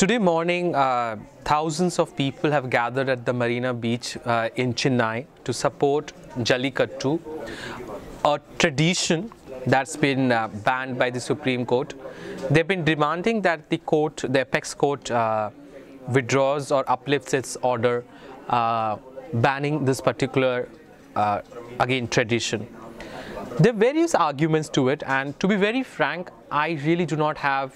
Today morning, uh, thousands of people have gathered at the Marina Beach uh, in Chennai to support Jallikattu, a tradition that's been uh, banned by the Supreme Court. They've been demanding that the court, the apex court, uh, withdraws or uplifts its order uh, banning this particular, uh, again, tradition. There are various arguments to it, and to be very frank, I really do not have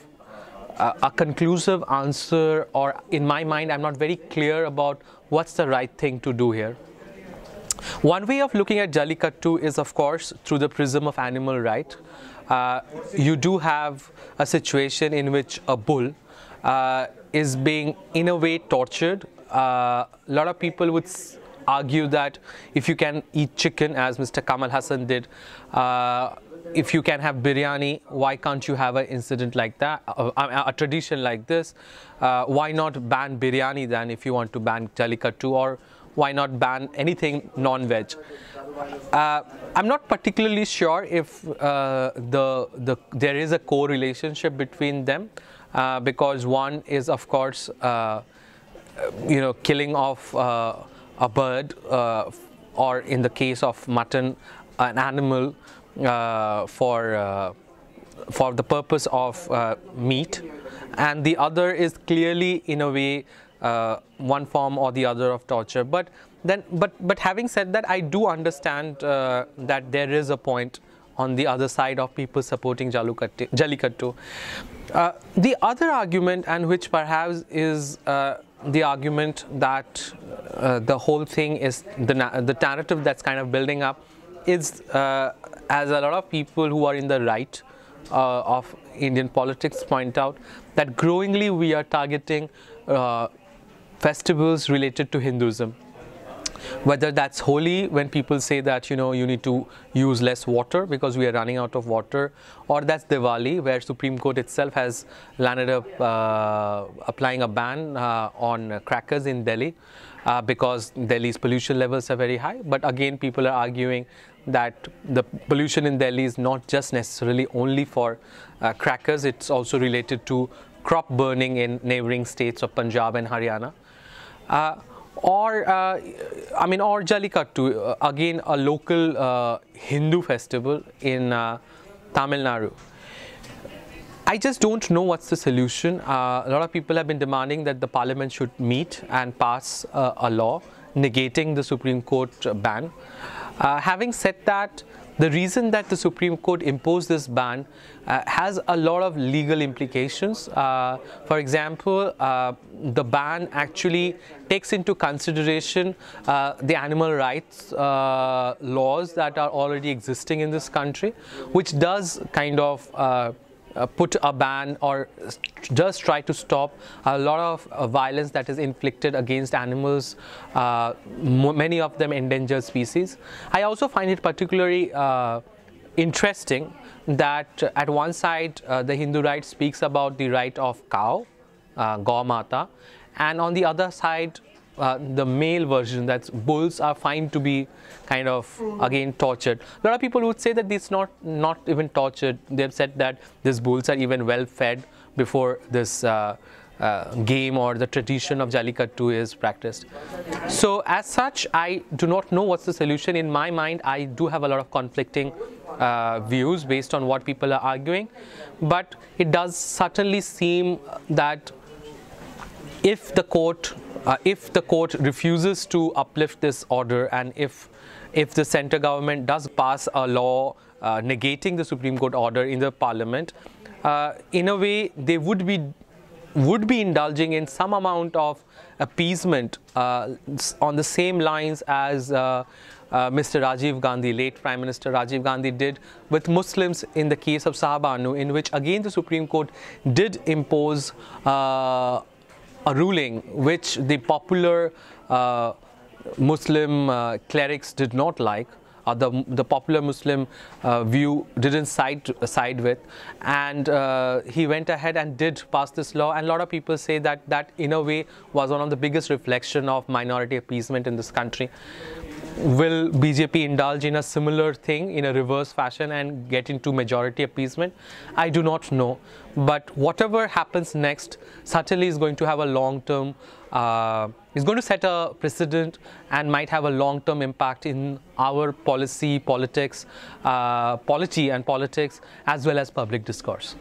a conclusive answer or in my mind I'm not very clear about what's the right thing to do here. One way of looking at Jallikattu is of course through the prism of animal right. Uh, you do have a situation in which a bull uh, is being in a way tortured. A uh, lot of people would argue that if you can eat chicken as Mr. Kamal Hassan did, uh, if you can have biryani, why can't you have an incident like that, a, a, a tradition like this? Uh, why not ban biryani then if you want to ban jalika too, or why not ban anything non-veg? Uh, I'm not particularly sure if uh, the, the there is a core relationship between them, uh, because one is of course, uh, you know, killing off uh, a bird, or in the case of mutton, an animal uh, for uh, for the purpose of uh, meat and the other is clearly in a way uh, one form or the other of torture but then but but having said that i do understand uh, that there is a point on the other side of people supporting Jallikattu. Uh, the other argument and which perhaps is the argument that the whole thing is the, the narrative that's kind of building up is, uh, as a lot of people who are in the right uh, of Indian politics point out, that growingly we are targeting uh, festivals related to Hinduism whether that's holy when people say that you know you need to use less water because we are running out of water or that's Diwali where Supreme Court itself has landed up uh, applying a ban uh, on crackers in Delhi uh, because Delhi's pollution levels are very high but again people are arguing that the pollution in Delhi is not just necessarily only for uh, crackers it's also related to crop burning in neighboring states of Punjab and Haryana uh, or uh, I mean or Jallikattu uh, again a local uh, Hindu festival in uh, Tamil Nadu. I just don't know what's the solution. Uh, a lot of people have been demanding that the parliament should meet and pass a law negating the Supreme Court ban. having said that, the reason that the Supreme Court imposed this ban uh, has a lot of legal implications. Uh, for example, uh, the ban actually takes into consideration uh, the animal rights uh, laws that are already existing in this country, which does kind of uh, uh, put a ban or just try to stop a lot of uh, violence that is inflicted against animals, uh, many of them endangered species. I also find it particularly uh, interesting that at one side the Hindu right speaks about the right of cow, uh, Gaumata, and on the other side uh, the male version that bulls are fine to be kind of mm. again tortured a lot of people would say that it's not not even tortured they've said that these bulls are even well fed before this uh, uh, game or the tradition of Jallikattu is practiced. So as such, I do not know what's the solution. In my mind, I do have a lot of conflicting uh, views based on what people are arguing. But it does certainly seem that if the court uh, if the court refuses to uplift this order and if if the center government does pass a law uh, negating the Supreme Court order in the parliament, uh, in a way they would be would be indulging in some amount of appeasement uh, on the same lines as uh, uh, Mr. Rajiv Gandhi, late Prime Minister Rajiv Gandhi did with Muslims in the case of Sahabanu, in which again the Supreme Court did impose a ruling which the popular uh, Muslim uh, clerics did not like uh, the, the popular Muslim uh, view didn't side, side with. And uh, he went ahead and did pass this law. And a lot of people say that that in a way was one of the biggest reflection of minority appeasement in this country. Will BJP indulge in a similar thing in a reverse fashion and get into majority appeasement? I do not know. But whatever happens next, certainly is going to have a long-term uh, is going to set a precedent and might have a long-term impact in our policy, politics, uh, polity and politics, as well as public discourse.